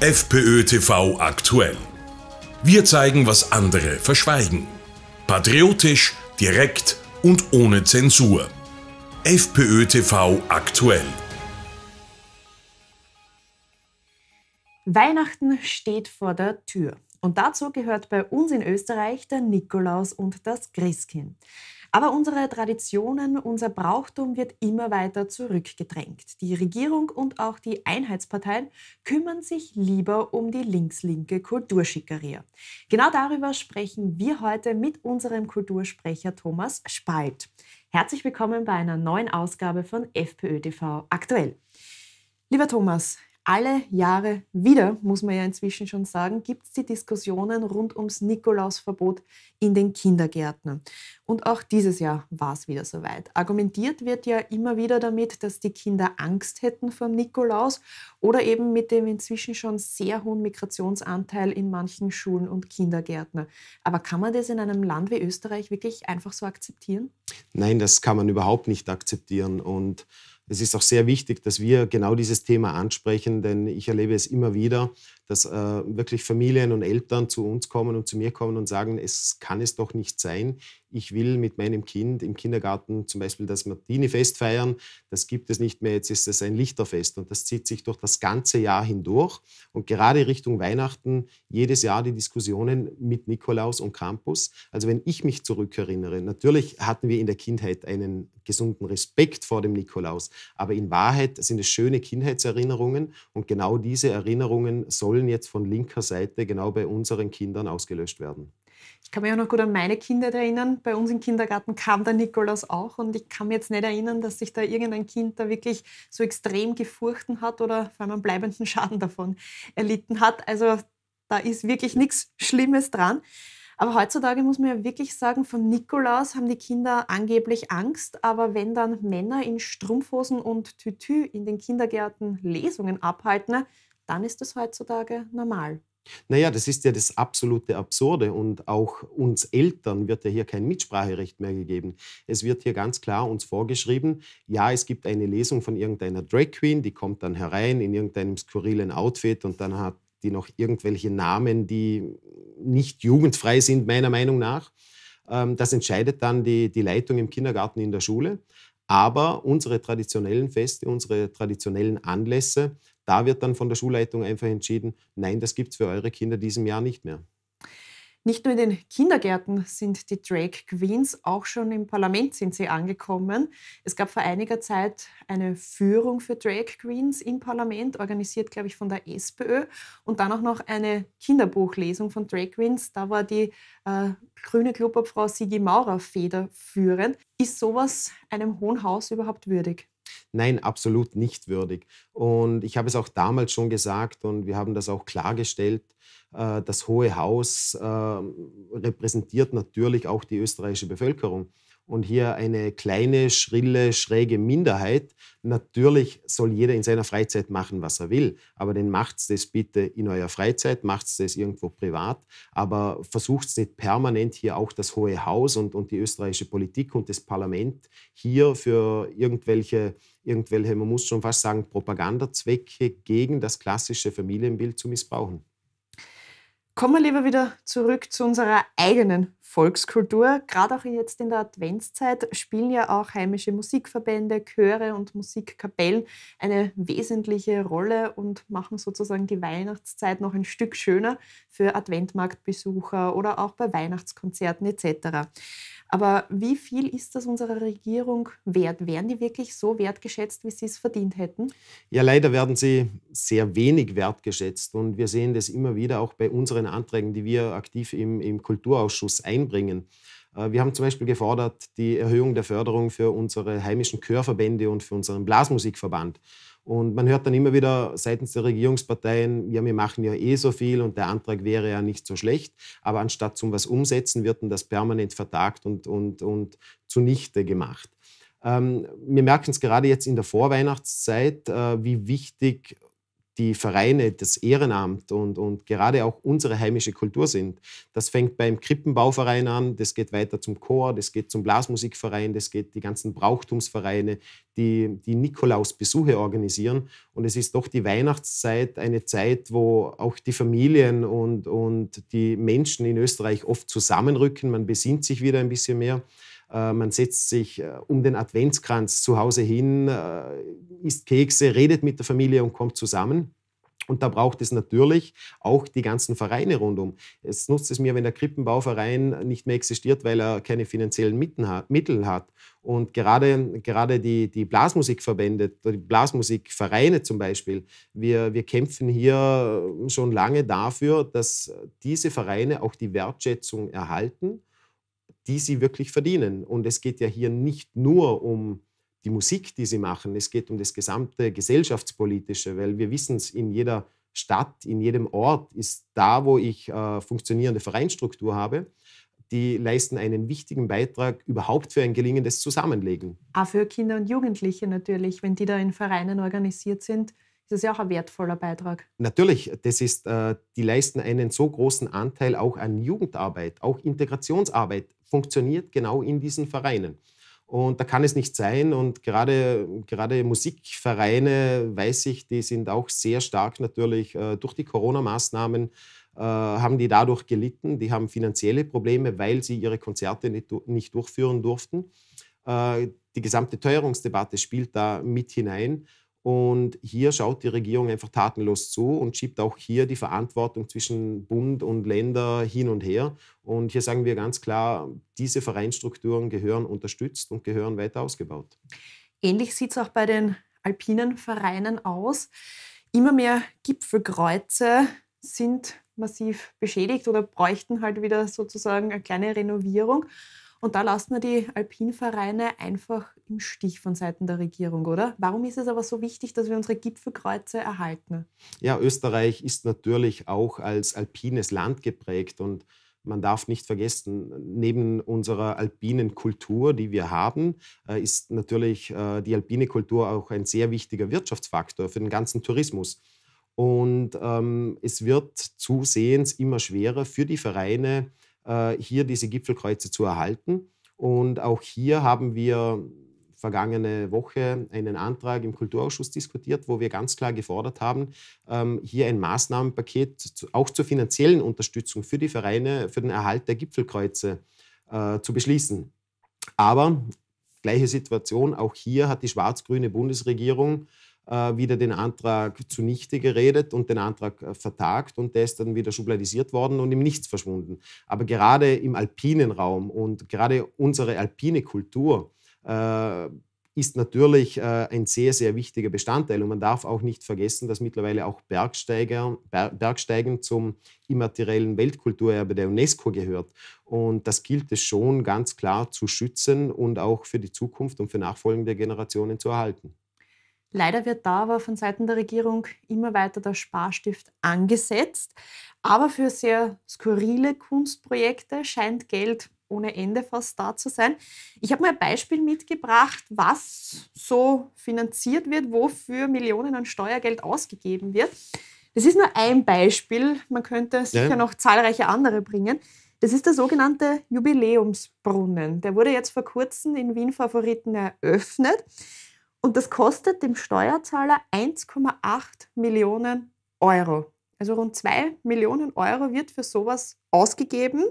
FPÖ TV aktuell. Wir zeigen, was andere verschweigen. Patriotisch, direkt und ohne Zensur. FPÖ TV aktuell. Weihnachten steht vor der Tür. Und dazu gehört bei uns in Österreich der Nikolaus und das Christkind. Aber unsere Traditionen, unser Brauchtum wird immer weiter zurückgedrängt. Die Regierung und auch die Einheitsparteien kümmern sich lieber um die links-linke Kulturschickeria. Genau darüber sprechen wir heute mit unserem Kultursprecher Thomas Spalt. Herzlich willkommen bei einer neuen Ausgabe von FPÖ TV aktuell. Lieber Thomas, alle Jahre wieder, muss man ja inzwischen schon sagen, gibt es die Diskussionen rund ums Nikolausverbot in den Kindergärten. Und auch dieses Jahr war es wieder soweit. Argumentiert wird ja immer wieder damit, dass die Kinder Angst hätten vor Nikolaus oder eben mit dem inzwischen schon sehr hohen Migrationsanteil in manchen Schulen und Kindergärten. Aber kann man das in einem Land wie Österreich wirklich einfach so akzeptieren? Nein, das kann man überhaupt nicht akzeptieren. Und es ist auch sehr wichtig, dass wir genau dieses Thema ansprechen, denn ich erlebe es immer wieder, dass äh, wirklich Familien und Eltern zu uns kommen und zu mir kommen und sagen, es kann es doch nicht sein. Ich will mit meinem Kind im Kindergarten zum Beispiel das Martini-Fest feiern. Das gibt es nicht mehr, jetzt ist es ein Lichterfest. Und das zieht sich durch das ganze Jahr hindurch. Und gerade Richtung Weihnachten jedes Jahr die Diskussionen mit Nikolaus und Krampus. Also wenn ich mich zurückerinnere, natürlich hatten wir in der Kindheit einen gesunden Respekt vor dem Nikolaus. Aber in Wahrheit sind es schöne Kindheitserinnerungen. Und genau diese Erinnerungen sollen sollen jetzt von linker Seite genau bei unseren Kindern ausgelöscht werden. Ich kann mich auch noch gut an meine Kindheit erinnern. Bei uns im Kindergarten kam der Nikolaus auch und ich kann mich jetzt nicht erinnern, dass sich da irgendein Kind da wirklich so extrem gefurchten hat oder vor allem einen bleibenden Schaden davon erlitten hat. Also da ist wirklich nichts Schlimmes dran. Aber heutzutage muss man ja wirklich sagen, vom Nikolaus haben die Kinder angeblich Angst. Aber wenn dann Männer in Strumpfhosen und Tütü in den Kindergärten Lesungen abhalten, dann ist das heutzutage normal. Naja, das ist ja das absolute Absurde und auch uns Eltern wird ja hier kein Mitspracherecht mehr gegeben. Es wird hier ganz klar uns vorgeschrieben, ja, es gibt eine Lesung von irgendeiner Drag Queen, die kommt dann herein in irgendeinem skurrilen Outfit und dann hat die noch irgendwelche Namen, die nicht jugendfrei sind, meiner Meinung nach. Ähm, das entscheidet dann die, die Leitung im Kindergarten in der Schule. Aber unsere traditionellen Feste, unsere traditionellen Anlässe, da wird dann von der Schulleitung einfach entschieden, nein, das gibt es für eure Kinder diesem Jahr nicht mehr. Nicht nur in den Kindergärten sind die Drag Queens, auch schon im Parlament sind sie angekommen. Es gab vor einiger Zeit eine Führung für Drag Queens im Parlament, organisiert, glaube ich, von der SPÖ. Und dann auch noch eine Kinderbuchlesung von Drag Queens. Da war die äh, grüne Klubobfrau Sigi Maurer federführend. Ist sowas einem Hohen Haus überhaupt würdig? Nein, absolut nicht würdig. Und ich habe es auch damals schon gesagt und wir haben das auch klargestellt. Äh, das Hohe Haus ähm, repräsentiert natürlich auch die österreichische Bevölkerung und hier eine kleine, schrille, schräge Minderheit. Natürlich soll jeder in seiner Freizeit machen, was er will, aber dann macht's das bitte in eurer Freizeit, macht's das irgendwo privat, aber versucht's nicht permanent hier auch das Hohe Haus und, und die österreichische Politik und das Parlament hier für irgendwelche, irgendwelche, man muss schon fast sagen, Propagandazwecke gegen das klassische Familienbild zu missbrauchen. Kommen wir lieber wieder zurück zu unserer eigenen Volkskultur. Gerade auch jetzt in der Adventszeit spielen ja auch heimische Musikverbände, Chöre und Musikkapellen eine wesentliche Rolle und machen sozusagen die Weihnachtszeit noch ein Stück schöner für Adventmarktbesucher oder auch bei Weihnachtskonzerten etc. Aber wie viel ist das unserer Regierung wert? Wären die wirklich so wertgeschätzt, wie sie es verdient hätten? Ja, leider werden sie sehr wenig wertgeschätzt. Und wir sehen das immer wieder auch bei unseren Anträgen, die wir aktiv im, im Kulturausschuss einbringen. Äh, wir haben zum Beispiel gefordert die Erhöhung der Förderung für unsere heimischen Chörverbände und für unseren Blasmusikverband. Und man hört dann immer wieder seitens der Regierungsparteien, ja, wir machen ja eh so viel und der Antrag wäre ja nicht so schlecht, aber anstatt zum was umsetzen, wird dann das permanent vertagt und, und, und zunichte gemacht. Ähm, wir merken es gerade jetzt in der Vorweihnachtszeit, äh, wie wichtig die Vereine, das Ehrenamt und, und gerade auch unsere heimische Kultur sind. Das fängt beim Krippenbauverein an, das geht weiter zum Chor, das geht zum Blasmusikverein, das geht die ganzen Brauchtumsvereine, die, die Nikolausbesuche organisieren. Und es ist doch die Weihnachtszeit eine Zeit, wo auch die Familien und, und die Menschen in Österreich oft zusammenrücken. Man besinnt sich wieder ein bisschen mehr. Äh, man setzt sich äh, um den Adventskranz zu Hause hin, äh, isst Kekse, redet mit der Familie und kommt zusammen. Und da braucht es natürlich auch die ganzen Vereine rundum. Es nutzt es mir, wenn der Krippenbauverein nicht mehr existiert, weil er keine finanziellen Mittel hat. Und gerade, gerade die, die Blasmusikverbände, die Blasmusikvereine zum Beispiel, wir, wir kämpfen hier schon lange dafür, dass diese Vereine auch die Wertschätzung erhalten die sie wirklich verdienen. Und es geht ja hier nicht nur um die Musik, die sie machen, es geht um das gesamte gesellschaftspolitische, weil wir wissen es, in jeder Stadt, in jedem Ort ist da, wo ich äh, funktionierende Vereinstruktur habe, die leisten einen wichtigen Beitrag überhaupt für ein gelingendes Zusammenlegen. Auch für Kinder und Jugendliche natürlich, wenn die da in Vereinen organisiert sind, ist das ja auch ein wertvoller Beitrag. Natürlich, das ist, äh, die leisten einen so großen Anteil auch an Jugendarbeit, auch Integrationsarbeit funktioniert genau in diesen Vereinen. Und da kann es nicht sein. Und gerade, gerade Musikvereine, weiß ich, die sind auch sehr stark natürlich äh, durch die Corona-Maßnahmen äh, haben die dadurch gelitten. Die haben finanzielle Probleme, weil sie ihre Konzerte nicht, nicht durchführen durften. Äh, die gesamte Teuerungsdebatte spielt da mit hinein. Und hier schaut die Regierung einfach tatenlos zu und schiebt auch hier die Verantwortung zwischen Bund und Länder hin und her. Und hier sagen wir ganz klar, diese Vereinstrukturen gehören unterstützt und gehören weiter ausgebaut. Ähnlich sieht es auch bei den alpinen Vereinen aus. Immer mehr Gipfelkreuze sind massiv beschädigt oder bräuchten halt wieder sozusagen eine kleine Renovierung. Und da lassen wir die Alpinvereine einfach im Stich von Seiten der Regierung, oder? Warum ist es aber so wichtig, dass wir unsere Gipfelkreuze erhalten? Ja, Österreich ist natürlich auch als alpines Land geprägt und man darf nicht vergessen, neben unserer alpinen Kultur, die wir haben, äh, ist natürlich äh, die alpine Kultur auch ein sehr wichtiger Wirtschaftsfaktor für den ganzen Tourismus. Und ähm, es wird zusehends immer schwerer für die Vereine, äh, hier diese Gipfelkreuze zu erhalten. Und auch hier haben wir vergangene Woche einen Antrag im Kulturausschuss diskutiert, wo wir ganz klar gefordert haben, ähm, hier ein Maßnahmenpaket auch zur finanziellen Unterstützung für die Vereine für den Erhalt der Gipfelkreuze äh, zu beschließen. Aber gleiche Situation, auch hier hat die schwarz-grüne Bundesregierung äh, wieder den Antrag zunichte geredet und den Antrag äh, vertagt und der ist dann wieder schubladisiert worden und im Nichts verschwunden. Aber gerade im alpinen Raum und gerade unsere alpine Kultur äh, ist natürlich äh, ein sehr, sehr wichtiger Bestandteil. Und man darf auch nicht vergessen, dass mittlerweile auch Bergsteiger, Ber Bergsteigen zum immateriellen Weltkulturerbe der UNESCO gehört. Und das gilt es schon ganz klar zu schützen und auch für die Zukunft und für nachfolgende Generationen zu erhalten. Leider wird da aber von Seiten der Regierung immer weiter der Sparstift angesetzt. Aber für sehr skurrile Kunstprojekte scheint Geld ohne Ende fast da zu sein. Ich habe mal ein Beispiel mitgebracht, was so finanziert wird, wofür Millionen an Steuergeld ausgegeben wird. Das ist nur ein Beispiel. Man könnte sicher ja. noch zahlreiche andere bringen. Das ist der sogenannte Jubiläumsbrunnen. Der wurde jetzt vor kurzem in Wien Favoriten eröffnet. Und das kostet dem Steuerzahler 1,8 Millionen Euro. Also rund 2 Millionen Euro wird für sowas ausgegeben.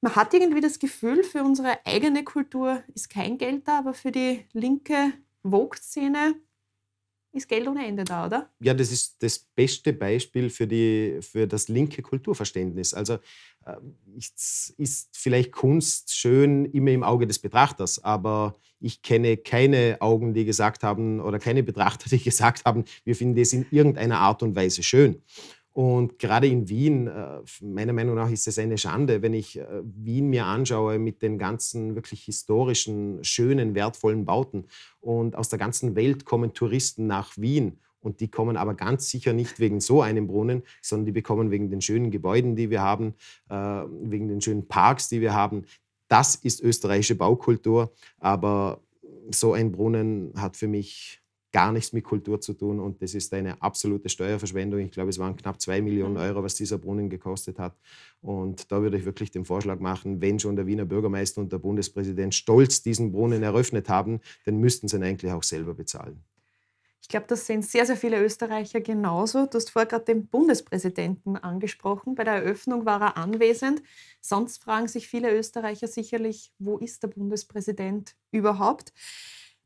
Man hat irgendwie das Gefühl, für unsere eigene Kultur ist kein Geld da, aber für die linke Vogue-Szene ist Geld ohne Ende da, oder? Ja, das ist das beste Beispiel für, die, für das linke Kulturverständnis. Also es äh, ist vielleicht Kunst schön immer im Auge des Betrachters, aber ich kenne keine Augen, die gesagt haben oder keine Betrachter, die gesagt haben, wir finden es in irgendeiner Art und Weise schön. Und gerade in Wien, äh, meiner Meinung nach, ist es eine Schande, wenn ich äh, Wien mir anschaue mit den ganzen wirklich historischen, schönen, wertvollen Bauten. Und aus der ganzen Welt kommen Touristen nach Wien. Und die kommen aber ganz sicher nicht wegen so einem Brunnen, sondern die bekommen wegen den schönen Gebäuden, die wir haben, äh, wegen den schönen Parks, die wir haben. Das ist österreichische Baukultur. Aber so ein Brunnen hat für mich gar nichts mit Kultur zu tun und das ist eine absolute Steuerverschwendung. Ich glaube, es waren knapp zwei Millionen mhm. Euro, was dieser Brunnen gekostet hat. Und da würde ich wirklich den Vorschlag machen, wenn schon der Wiener Bürgermeister und der Bundespräsident stolz diesen Brunnen eröffnet haben, dann müssten sie ihn eigentlich auch selber bezahlen. Ich glaube, das sehen sehr, sehr viele Österreicher genauso. Du hast vorher gerade den Bundespräsidenten angesprochen. Bei der Eröffnung war er anwesend. Sonst fragen sich viele Österreicher sicherlich, wo ist der Bundespräsident überhaupt?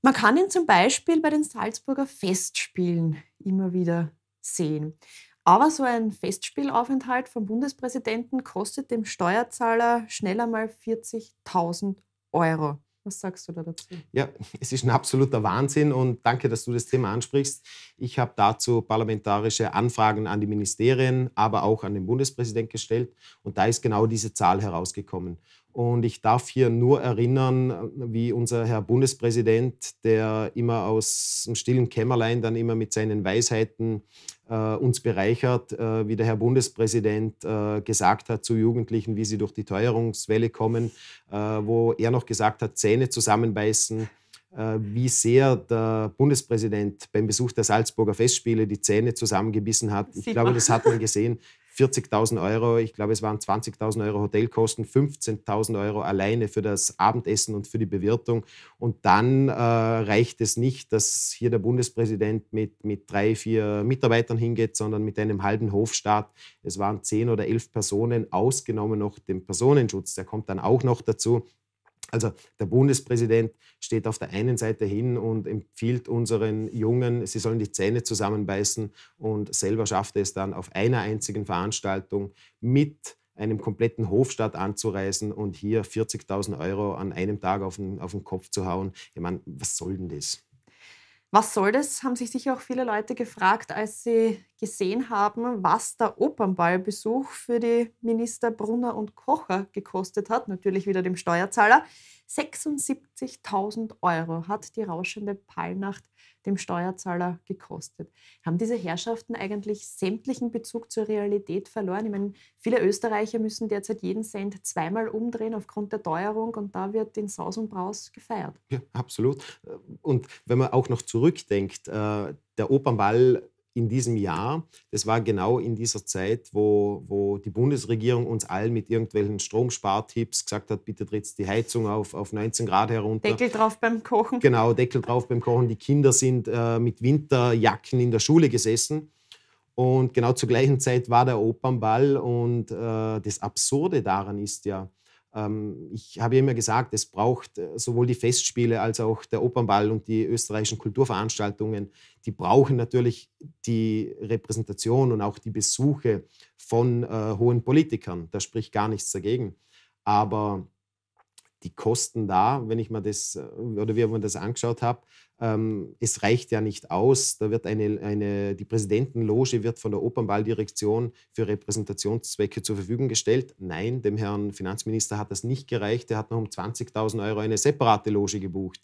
Man kann ihn zum Beispiel bei den Salzburger Festspielen immer wieder sehen. Aber so ein Festspielaufenthalt vom Bundespräsidenten kostet dem Steuerzahler schnell einmal 40.000 Euro. Was sagst du da dazu? Ja, es ist ein absoluter Wahnsinn und danke, dass du das Thema ansprichst. Ich habe dazu parlamentarische Anfragen an die Ministerien, aber auch an den Bundespräsidenten gestellt und da ist genau diese Zahl herausgekommen. Und ich darf hier nur erinnern, wie unser Herr Bundespräsident, der immer aus dem stillen Kämmerlein dann immer mit seinen Weisheiten äh, uns bereichert, äh, wie der Herr Bundespräsident äh, gesagt hat zu Jugendlichen, wie sie durch die Teuerungswelle kommen, äh, wo er noch gesagt hat, Zähne zusammenbeißen, äh, wie sehr der Bundespräsident beim Besuch der Salzburger Festspiele die Zähne zusammengebissen hat. Ich glaube, das hat man gesehen. 40.000 Euro, ich glaube, es waren 20.000 Euro Hotelkosten, 15.000 Euro alleine für das Abendessen und für die Bewirtung. Und dann äh, reicht es nicht, dass hier der Bundespräsident mit, mit drei, vier Mitarbeitern hingeht, sondern mit einem halben Hofstaat. Es waren zehn oder elf Personen, ausgenommen noch dem Personenschutz, der kommt dann auch noch dazu. Also der Bundespräsident steht auf der einen Seite hin und empfiehlt unseren Jungen, sie sollen die Zähne zusammenbeißen und selber schafft es dann auf einer einzigen Veranstaltung mit einem kompletten Hofstaat anzureisen und hier 40.000 Euro an einem Tag auf den, auf den Kopf zu hauen. Ich meine, was soll denn das? Was soll das, haben sich sicher auch viele Leute gefragt, als sie gesehen haben, was der Opernballbesuch für die Minister Brunner und Kocher gekostet hat, natürlich wieder dem Steuerzahler. 76.000 Euro hat die rauschende Palnacht dem Steuerzahler gekostet. Haben diese Herrschaften eigentlich sämtlichen Bezug zur Realität verloren? Ich meine, viele Österreicher müssen derzeit jeden Cent zweimal umdrehen aufgrund der Teuerung und da wird in Saus und Braus gefeiert. Ja, absolut. Und wenn man auch noch zurückdenkt, äh, der Opernball in diesem Jahr. Das war genau in dieser Zeit, wo, wo die Bundesregierung uns allen mit irgendwelchen Stromspartipps gesagt hat, bitte dreht die Heizung auf, auf 19 Grad herunter. Deckel drauf beim Kochen. Genau, Deckel drauf beim Kochen. Die Kinder sind äh, mit Winterjacken in der Schule gesessen. Und genau zur gleichen Zeit war der Opernball. Und äh, das Absurde daran ist ja, ähm, ich habe immer gesagt, es braucht äh, sowohl die Festspiele als auch der Opernball und die österreichischen Kulturveranstaltungen, die brauchen natürlich die Repräsentation und auch die Besuche von äh, hohen Politikern. Da spricht gar nichts dagegen. Aber die Kosten da, wenn ich mir das äh, oder wie man das angeschaut habe, ähm, es reicht ja nicht aus. Da wird eine, eine, die Präsidentenloge wird von der Opernballdirektion für Repräsentationszwecke zur Verfügung gestellt. Nein, dem Herrn Finanzminister hat das nicht gereicht. Er hat noch um 20.000 Euro eine separate Loge gebucht.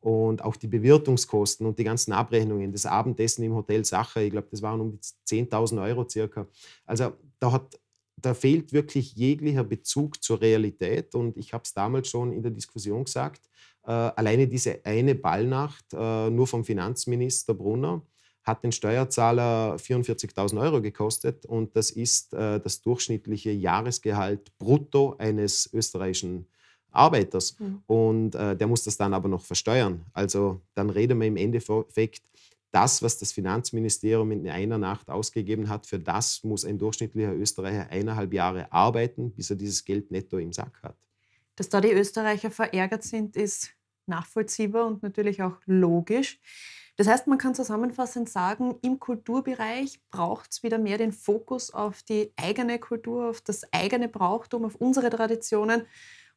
Und auch die Bewirtungskosten und die ganzen Abrechnungen, das Abendessen im Hotel Sacher, ich glaube, das waren um die 10.000 Euro circa. Also da hat da fehlt wirklich jeglicher Bezug zur Realität. Und ich habe es damals schon in der Diskussion gesagt, äh, alleine diese eine Ballnacht äh, nur vom Finanzminister Brunner hat den Steuerzahler 44.000 Euro gekostet und das ist äh, das durchschnittliche Jahresgehalt brutto eines österreichischen Arbeiters. Mhm. Und äh, der muss das dann aber noch versteuern. Also dann reden wir im Endeffekt das, was das Finanzministerium in einer Nacht ausgegeben hat, für das muss ein durchschnittlicher Österreicher eineinhalb Jahre arbeiten, bis er dieses Geld netto im Sack hat. Dass da die Österreicher verärgert sind, ist nachvollziehbar und natürlich auch logisch. Das heißt, man kann zusammenfassend sagen, im Kulturbereich braucht es wieder mehr den Fokus auf die eigene Kultur, auf das eigene Brauchtum, auf unsere Traditionen.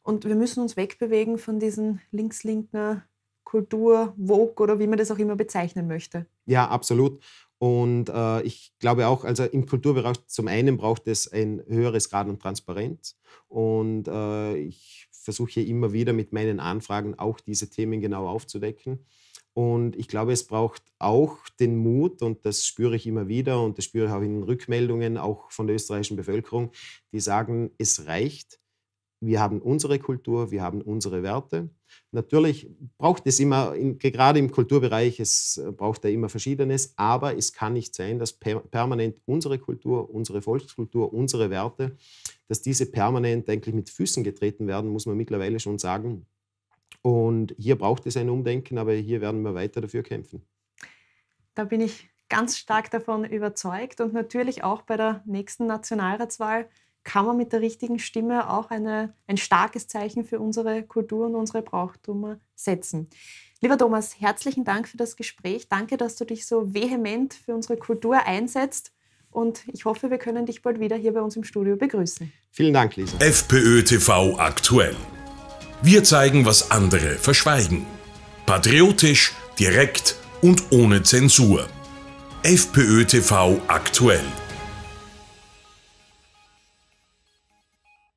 Und wir müssen uns wegbewegen von diesen links linken Kultur, Vogue oder wie man das auch immer bezeichnen möchte. Ja, absolut. Und äh, ich glaube auch, also im Kulturbereich zum einen braucht es ein höheres Grad an Transparenz. Und äh, ich versuche immer wieder mit meinen Anfragen auch diese Themen genau aufzudecken. Und ich glaube, es braucht auch den Mut, und das spüre ich immer wieder und das spüre ich auch in Rückmeldungen, auch von der österreichischen Bevölkerung, die sagen, es reicht, wir haben unsere Kultur, wir haben unsere Werte. Natürlich braucht es immer, gerade im Kulturbereich, es äh, braucht da immer Verschiedenes, aber es kann nicht sein, dass permanent unsere Kultur, unsere Volkskultur, unsere Werte, dass diese permanent eigentlich mit Füßen getreten werden, muss man mittlerweile schon sagen. Und hier braucht es ein Umdenken, aber hier werden wir weiter dafür kämpfen. Da bin ich ganz stark davon überzeugt und natürlich auch bei der nächsten Nationalratswahl kann man mit der richtigen Stimme auch eine, ein starkes Zeichen für unsere Kultur und unsere Brauchtümer setzen. Lieber Thomas, herzlichen Dank für das Gespräch. Danke, dass du dich so vehement für unsere Kultur einsetzt. Und ich hoffe, wir können dich bald wieder hier bei uns im Studio begrüßen. Vielen Dank, Lisa. FPÖ TV aktuell. Wir zeigen, was andere verschweigen. Patriotisch, direkt und ohne Zensur. FPÖ TV aktuell